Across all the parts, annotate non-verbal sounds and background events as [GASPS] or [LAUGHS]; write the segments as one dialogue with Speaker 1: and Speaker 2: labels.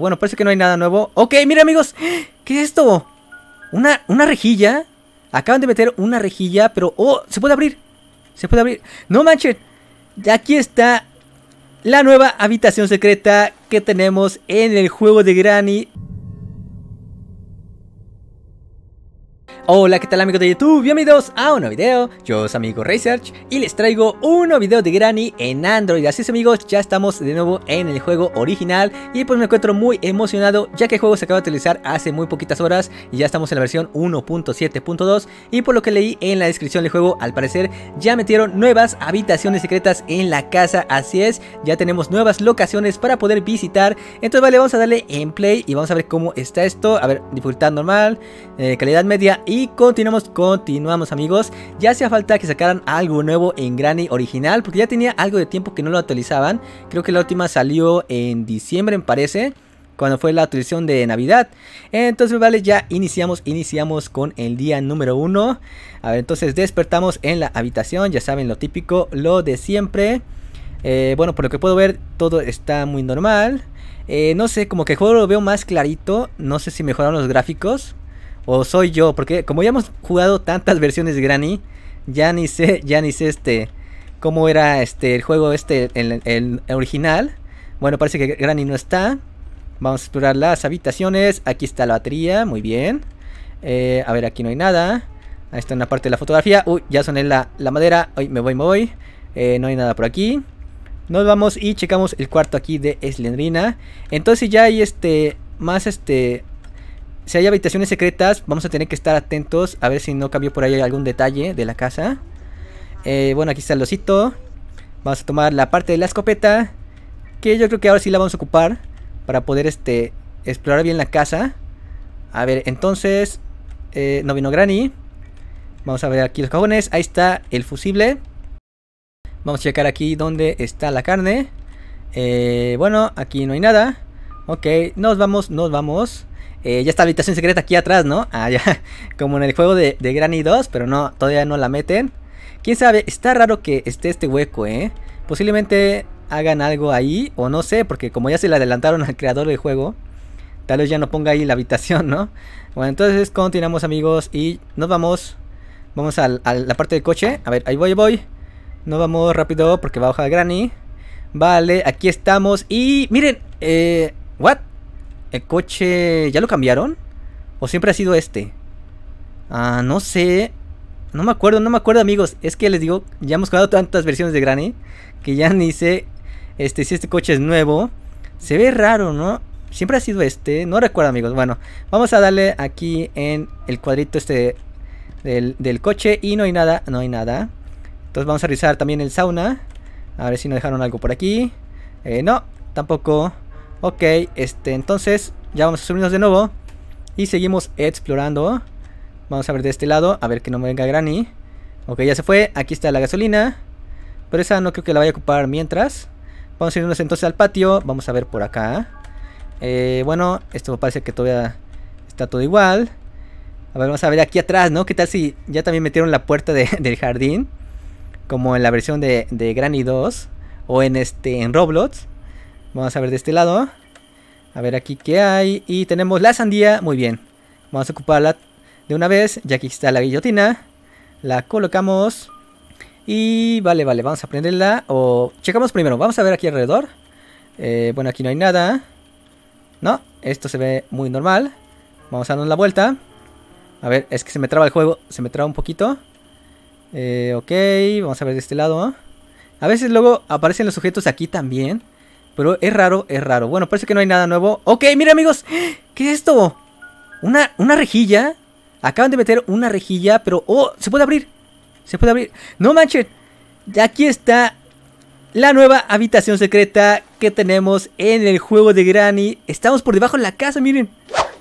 Speaker 1: Bueno, parece que no hay nada nuevo. Ok, mira amigos, ¿qué es esto? Una, una rejilla. Acaban de meter una rejilla, pero... ¡Oh! Se puede abrir. Se puede abrir. No manchen. Aquí está la nueva habitación secreta que tenemos en el juego de Granny. Hola, ¿qué tal amigos de YouTube? Bienvenidos a un nuevo video, yo soy amigo Research y les traigo un nuevo video de Granny en Android. Así es amigos, ya estamos de nuevo en el juego original y pues me encuentro muy emocionado ya que el juego se acaba de utilizar hace muy poquitas horas y ya estamos en la versión 1.7.2 y por lo que leí en la descripción del juego al parecer ya metieron nuevas habitaciones secretas en la casa, así es, ya tenemos nuevas locaciones para poder visitar. Entonces vale, vamos a darle en play y vamos a ver cómo está esto, a ver, dificultad normal, eh, calidad media y y continuamos, continuamos amigos. Ya hacía falta que sacaran algo nuevo en Granny original. Porque ya tenía algo de tiempo que no lo actualizaban. Creo que la última salió en diciembre, me parece cuando fue la actualización de Navidad. Entonces, vale, ya iniciamos, iniciamos con el día número uno. A ver, entonces despertamos en la habitación, ya saben lo típico, lo de siempre. Eh, bueno, por lo que puedo ver, todo está muy normal. Eh, no sé, como que el juego lo veo más clarito. No sé si mejoraron los gráficos. O soy yo, porque como ya hemos jugado tantas versiones de Granny, ya ni sé, ya ni sé este, cómo era este, el juego este, el, original. Bueno, parece que Granny no está. Vamos a explorar las habitaciones. Aquí está la batería, muy bien. Eh, a ver, aquí no hay nada. Ahí está una parte de la fotografía. Uy, ya soné la, la madera. Uy, me voy, me voy. Eh, no hay nada por aquí. Nos vamos y checamos el cuarto aquí de Slendrina. Entonces ya hay este. Más este. Si hay habitaciones secretas, vamos a tener que estar atentos. A ver si no cambió por ahí algún detalle de la casa. Eh, bueno, aquí está el osito. Vamos a tomar la parte de la escopeta. Que yo creo que ahora sí la vamos a ocupar. Para poder este, explorar bien la casa. A ver, entonces... Eh, no vino Granny. Vamos a ver aquí los cajones. Ahí está el fusible. Vamos a checar aquí dónde está la carne. Eh, bueno, aquí no hay nada. Ok, nos vamos, nos vamos. Eh, ya está la habitación secreta aquí atrás, ¿no? Ah, [LAUGHS] Como en el juego de, Granny 2, pero no, todavía no la meten. Quién sabe, está raro que esté este hueco, ¿eh? Posiblemente hagan algo ahí, o no sé, porque como ya se le adelantaron al creador del juego, tal vez ya no ponga ahí la habitación, ¿no? Bueno, entonces continuamos, amigos, y nos vamos. Vamos a la parte del coche. A ver, ahí voy, voy. Nos vamos rápido porque va a bajar Granny. Vale, aquí estamos. Y miren, eh, ¿what? El coche, ¿ya lo cambiaron? ¿O siempre ha sido este? Ah, no sé. No me acuerdo, no me acuerdo, amigos. Es que les digo, ya hemos jugado tantas versiones de Granny que ya ni sé este, si este coche es nuevo. Se ve raro, ¿no? Siempre ha sido este. No recuerdo, amigos. Bueno, vamos a darle aquí en el cuadrito este del, del coche. Y no hay nada, no hay nada. Entonces vamos a revisar también el sauna. A ver si nos dejaron algo por aquí. Eh, no, tampoco. Ok, este, entonces ya vamos a subirnos de nuevo. Y seguimos explorando. Vamos a ver de este lado, a ver que no me venga Granny. Ok, ya se fue. Aquí está la gasolina. Pero esa no creo que la vaya a ocupar mientras. Vamos a irnos entonces al patio. Vamos a ver por acá. Eh, bueno, esto parece que todavía está todo igual. A ver, vamos a ver aquí atrás, ¿no? ¿Qué tal si ya también metieron la puerta [LAUGHS] del jardín? Como en la versión de, de Granny 2. O en este, en Roblox. Vamos a ver de este lado. A ver aquí qué hay. Y tenemos la sandía. Muy bien. Vamos a ocuparla de una vez. Ya que está la guillotina. La colocamos. Y vale, vale. Vamos a prenderla. O checamos primero. Vamos a ver aquí alrededor. Eh, bueno, aquí no hay nada. No, esto se ve muy normal. Vamos a darnos la vuelta. A ver, es que se me traba el juego. Se me traba un poquito. Eh, ok, vamos a ver de este lado. A veces luego aparecen los sujetos aquí también. Pero es raro, es raro. Bueno, parece que no hay nada nuevo. Ok, mira amigos. [GASPS] ¿Qué es esto? Una, una rejilla. Acaban de meter una rejilla, pero... ¡Oh! Se puede abrir. Se puede abrir. No manchen. Aquí está la nueva habitación secreta que tenemos en el juego de Granny. Estamos por debajo de la casa, miren.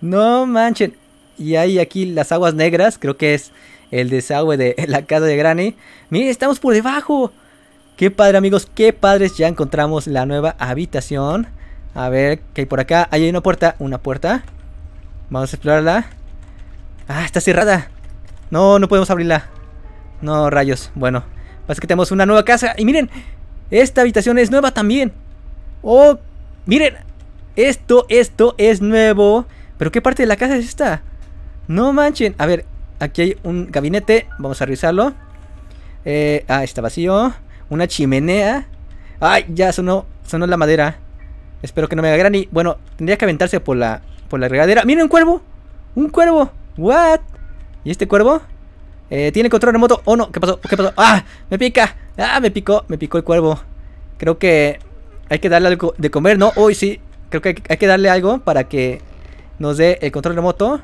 Speaker 1: No manchen. Y hay aquí las aguas negras. Creo que es el desagüe de [LAUGHS] la casa de Granny. Miren, estamos por debajo. Qué padre amigos, qué padres, ya encontramos la nueva habitación. A ver, que hay por acá? Ahí hay una puerta, una puerta. Vamos a explorarla. Ah, está cerrada. No, no podemos abrirla. No, rayos. Bueno, pasa que tenemos una nueva casa. Y miren, esta habitación es nueva también. Oh, miren, esto, esto es nuevo. Pero ¿qué parte de la casa es esta? No manchen. A ver, aquí hay un gabinete. Vamos a revisarlo. Eh, ah, está vacío una chimenea. ¡Ay! Ya sonó, sonó la madera. Espero que no me haga Bueno, tendría que aventarse por la, por la regadera. Mira un cuervo! ¡Un cuervo! ¿What? ¿Y este cuervo? Eh, ¿Tiene control remoto? ¡Oh, no! ¿Qué pasó? ¿Qué pasó? ¡Ah! ¡Me pica! ¡Ah! Me picó, me picó el cuervo. Creo que hay que darle algo de comer, ¿no? Uy, sí. Creo que hay que darle algo para que nos dé el control remoto.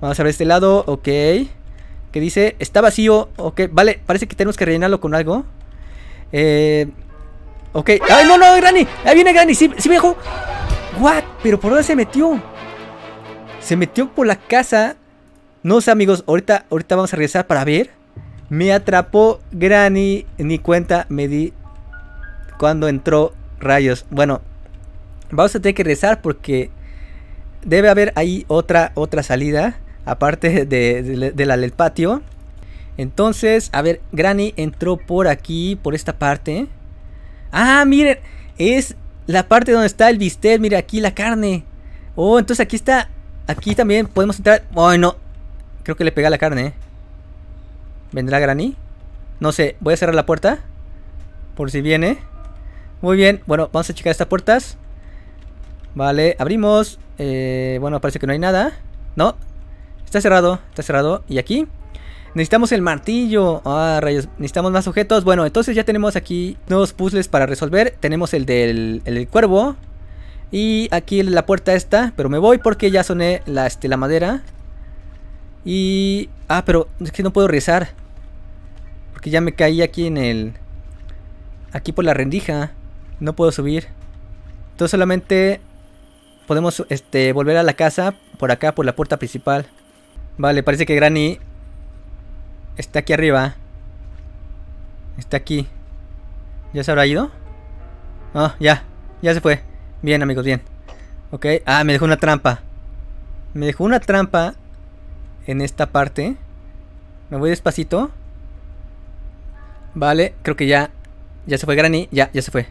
Speaker 1: Vamos a ver este lado. Ok. Que dice, está vacío. Ok, vale. Parece que tenemos que rellenarlo con algo. Eh, ok. ¡Ay, no, no, Granny! ¡Ahí viene Granny! ¡Sí, sí ¿What? ¿Pero por dónde se metió? Se metió por la casa. No sé, amigos. Ahorita, ahorita vamos a regresar para ver. Me atrapó Granny. Ni cuenta me di cuando entró rayos. Bueno, vamos a tener que regresar porque debe haber ahí otra, otra salida. Aparte de la del patio. Entonces, a ver, Granny entró por aquí, por esta parte. Ah, miren, es la parte donde está el bistec, mira aquí la carne. Oh, entonces aquí está, aquí también podemos entrar. Bueno, no, creo que le pega la carne. ¿eh? ¿Vendrá Granny? No sé, voy a cerrar la puerta. Por si viene. Muy bien, bueno, vamos a checar estas puertas. Vale, abrimos. Eh, bueno, parece que no hay nada. No, está cerrado, está cerrado. ¿Y aquí? Necesitamos el martillo. Ah, rayos. Necesitamos más objetos. Bueno, entonces ya tenemos aquí nuevos puzzles para resolver. Tenemos el del el, cuervo. Y aquí la puerta está. Pero me voy porque ya soné la, este, la madera. Y... Ah, pero es que no puedo rezar. Porque ya me caí aquí en el... Aquí por la rendija. No puedo subir. Entonces solamente podemos este, volver a la casa por acá, por la puerta principal. Vale, parece que Granny Está aquí arriba. Está aquí. ¿Ya se habrá ido? Oh, ya. Ya se fue. Bien, amigos, bien. Ok. Ah, me dejó una trampa. Me dejó una trampa en esta parte. Me voy despacito. Vale, creo que ya. Ya se fue Granny. Ya, ya se fue.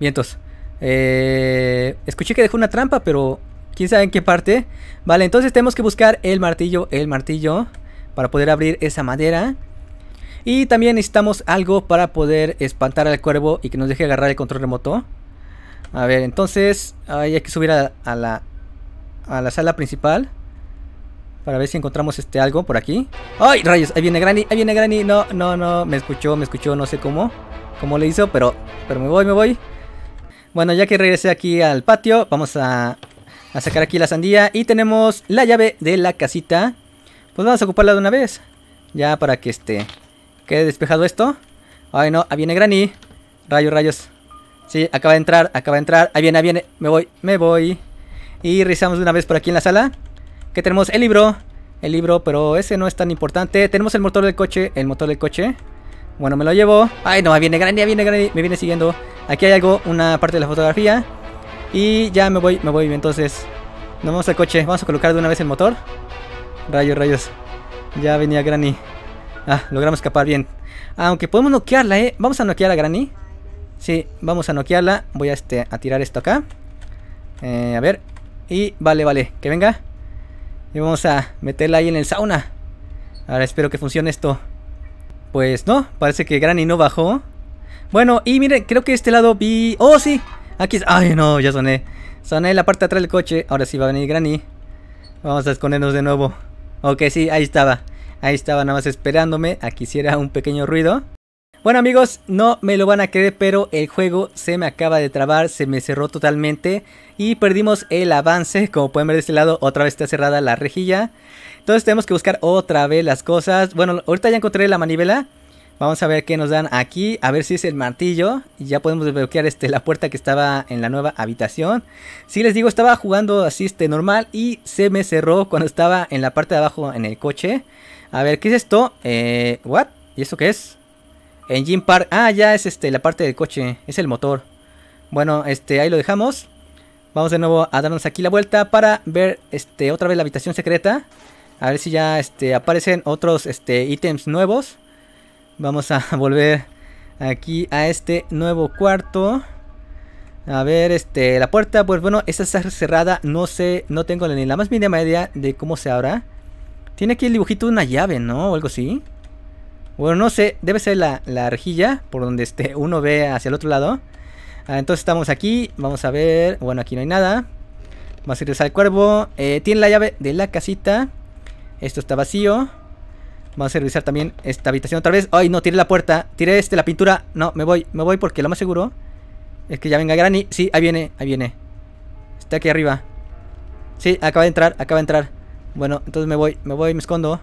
Speaker 1: Vientos. Eh, escuché que dejó una trampa, pero quién sabe en qué parte. Vale, entonces tenemos que buscar el martillo, el martillo para poder abrir esa madera. Y también necesitamos algo para poder espantar al cuervo y que nos deje agarrar el control remoto. A ver, entonces hay que subir a, a, la, sala principal. Para ver si encontramos este algo por aquí. ¡Ay, rayos! Ahí viene Granny, ahí viene Granny. No, no, no, me escuchó, me escuchó, no sé cómo. Cómo le hizo, pero, pero me voy, me voy. Bueno, ya que regresé aquí al patio, vamos a, a sacar aquí la sandía. Y tenemos la llave de la casita pues vamos a ocuparla de una vez. Ya para que este quede despejado esto. Ay, no, ahí viene Granny. Rayos, rayos. Sí, acaba de entrar, acaba de entrar. Ahí viene, ahí viene. Me voy, me voy. Y rizamos de una vez por aquí en la sala. Que tenemos el libro. El libro, pero ese no es tan importante. Tenemos el motor del coche, el motor del coche. Bueno, me lo llevo. Ay, no, ahí viene Granny, ahí viene Granny. Me viene siguiendo. Aquí hay algo, una parte de la fotografía. Y ya me voy, me voy. Entonces, nos vamos al coche. Vamos a colocar de una vez el motor. Rayos, rayos. Ya venía Granny. Ah, logramos escapar bien. Aunque podemos noquearla, ¿eh? Vamos a noquear a Granny. Sí, vamos a noquearla. Voy a, este, tirar esto acá. Eh, a ver. Y vale, vale. Que venga. Y vamos a meterla ahí en el sauna. Ahora espero que funcione esto. Pues no, parece que Granny no bajó. Bueno, y miren, creo que este lado vi... ¡Oh, sí! Aquí... ¡Ay, no! Ya soné. Soné la parte de atrás del coche. Ahora sí va a venir Granny. Vamos a escondernos de nuevo. Ok, sí, ahí estaba. Ahí estaba nada más esperándome Aquí hiciera un pequeño ruido. Bueno amigos, no me lo van a creer, pero el juego se me acaba de trabar, se me cerró totalmente y perdimos el avance. Como pueden ver de este lado, otra vez está cerrada la rejilla. Entonces tenemos que buscar otra vez las cosas. Bueno, ahorita ya encontré la manivela, Vamos a ver qué nos dan aquí, a ver si es el martillo. Y ya podemos desbloquear este, la puerta que estaba en la nueva habitación. Si sí, les digo, estaba jugando así este, normal y se me cerró cuando estaba en la parte de abajo en el coche. A ver, ¿qué es esto? Eh, ¿What? ¿Y esto qué es? Engine Park. Ah, ya es este, la parte del coche, es el motor. Bueno, este, ahí lo dejamos. Vamos de nuevo a darnos aquí la vuelta para ver este, otra vez la habitación secreta. A ver si ya este, aparecen otros este, ítems nuevos. Vamos a [LAUGHS] volver aquí a este nuevo cuarto. A ver, este, la puerta, pues bueno, esta está cerrada. No sé, no tengo ni la más mínima idea de cómo se abra. Tiene aquí el dibujito de una llave, ¿no? O algo así. Bueno, no sé, debe ser la, la rejilla por donde este, [LAUGHS] uno ve hacia el otro lado. Ah, entonces estamos aquí, vamos a ver. Bueno, aquí no hay nada. Vamos a ir al cuervo. Eh, tiene la llave de la casita. Esto está vacío. Vamos a revisar también esta habitación otra vez. Ay, no, tiré la puerta. Tiré este, la pintura. No, me voy, me voy porque lo más seguro es que ya venga Granny. Sí, ahí viene, ahí viene. Está aquí arriba. Sí, acaba de entrar, acaba de entrar. Bueno, entonces me voy, me voy, me escondo.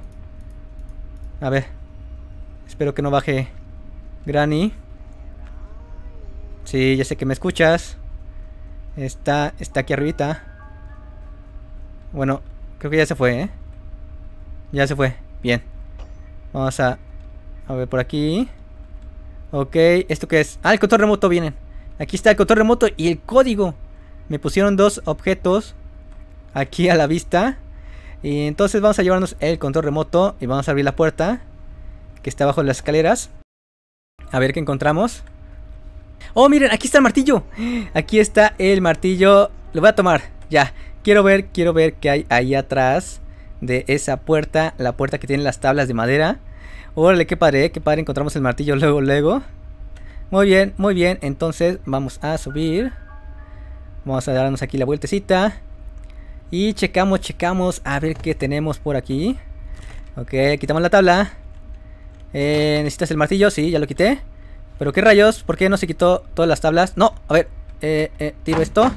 Speaker 1: A ver. Espero que no baje Granny. Sí, ya sé que me escuchas. Está, está aquí arribita. Bueno, creo que ya se fue, ¿eh? Ya se fue. Bien. Vamos a, a ver por aquí. Ok, ¿esto qué es? Ah, el control remoto vienen. Aquí está el control remoto y el código. Me pusieron dos objetos aquí a la vista. Y entonces vamos a llevarnos el control remoto y vamos a abrir la puerta que está abajo de las escaleras. A ver qué encontramos. Oh, miren, aquí está el martillo. Aquí está el martillo. Lo voy a tomar. Ya. Quiero ver, quiero ver qué hay ahí atrás de esa puerta, la puerta que tiene las tablas de madera. Órale, qué padre, ¿eh? qué padre, encontramos el martillo luego, luego. Muy bien, muy bien, entonces vamos a subir. Vamos a darnos aquí la vueltecita. Y checamos, checamos, a ver qué tenemos por aquí. Ok, quitamos la tabla. Eh, ¿Necesitas el martillo? Sí, ya lo quité. Pero qué rayos, ¿por qué no se quitó todas las tablas? No, a ver, eh, eh, tiro esto.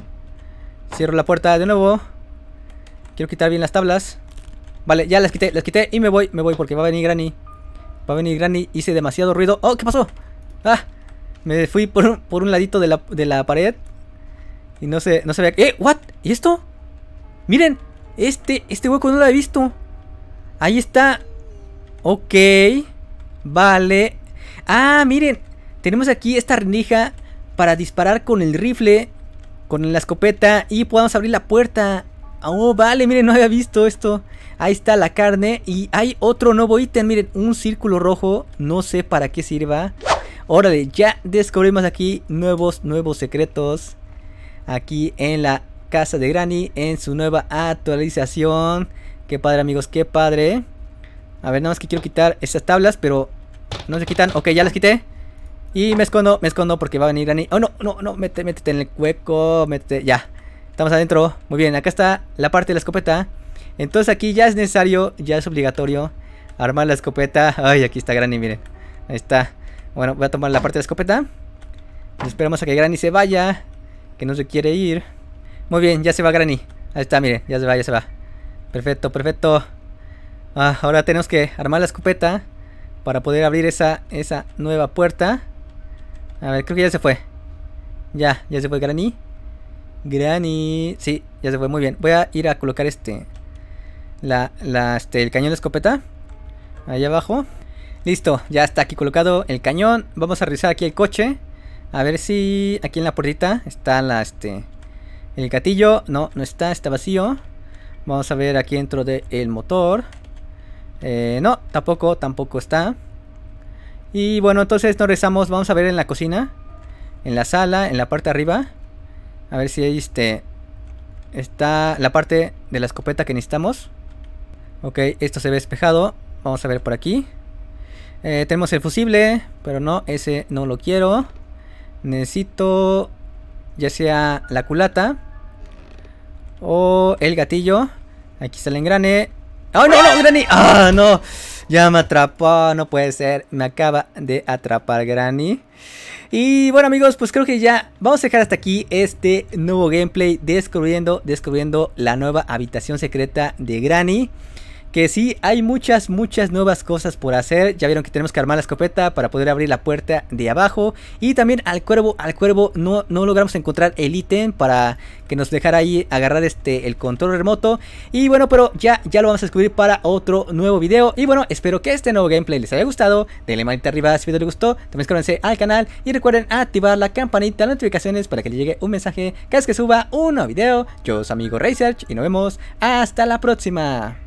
Speaker 1: Cierro la puerta de nuevo. Quiero quitar bien las tablas. Vale, ya las quité, las quité y me voy, me voy porque va a venir Granny. Va a venir Granny, hice demasiado ruido. ¡Oh, qué pasó! ¡Ah! Me fui por un, ladito de la, pared. Y no se, no aquí ¡Eh! ¿What? ¿Y esto? ¡Miren! Este, este hueco no lo he visto. Ahí está. Ok. Vale. Ah, miren. Tenemos aquí esta rendija para disparar con el rifle, con la escopeta y podamos abrir la puerta. Ah, oh, vale, miren, no había visto esto. Ahí está la carne y hay otro nuevo ítem, miren, un círculo rojo, no sé para qué sirva. Órale, ya descubrimos aquí nuevos, nuevos secretos. Aquí en la casa de Granny, en su nueva actualización. Qué padre, amigos, qué padre. A ver, nada más que quiero quitar esas tablas, pero no se quitan. Ok, ya las quité. Y me escondo, me escondo porque va a venir Granny. Oh, no, no, no, métete, métete en el hueco, métete, ya. Estamos adentro. Muy bien, acá está la parte de la escopeta. Entonces aquí ya es necesario, ya es obligatorio armar la escopeta. Ay, aquí está Granny, miren. Ahí está. Bueno, voy a tomar la parte de la escopeta. Esperamos a que Granny se vaya. Que no se quiere ir. Muy bien, ya se va Granny. Ahí está, miren, ya se va, ya se va. Perfecto, perfecto. Ah, ahora tenemos que armar la escopeta para poder abrir esa, esa nueva puerta. A ver, creo que ya se fue. Ya, ya se fue Granny. Granny. Sí, ya se fue muy bien. Voy a ir a colocar este. La, la, este, el cañón de escopeta. Ahí abajo. Listo, ya está aquí colocado el cañón. Vamos a revisar aquí el coche. A ver si aquí en la puertita está la, este, el gatillo. No, no está, está vacío. Vamos a ver aquí dentro del motor. Eh, no, tampoco, tampoco está. Y bueno, entonces nos rezamos. Vamos a ver en la cocina. En la sala, en la parte de arriba. A ver si ahí este, está la parte de la escopeta que necesitamos. Ok, esto se ve despejado. Vamos a ver por aquí. Eh, tenemos el fusible, pero no, ese no lo quiero. Necesito ya sea la culata o el gatillo. Aquí está el engrane. Ah, no, no! ¡Ah, no! Ya me atrapó, no puede ser. Me acaba de atrapar Granny. Y bueno amigos, pues creo que ya vamos a dejar hasta aquí este nuevo gameplay descubriendo, descubriendo la nueva habitación secreta de Granny que sí hay muchas, muchas nuevas cosas por hacer. Ya vieron que tenemos que armar la escopeta para poder abrir la puerta de abajo. Y también al cuervo, al cuervo no, no logramos encontrar el ítem para que nos dejara ahí agarrar este el control remoto. Y bueno, pero ya, ya lo vamos a descubrir para otro nuevo video. Y bueno, espero que este nuevo gameplay les haya gustado. Denle manita arriba si el video les gustó. También suscríbanse al canal y recuerden activar la campanita de notificaciones para que les llegue un mensaje cada vez que suba un nuevo video. Yo soy amigo Research y nos vemos hasta la próxima.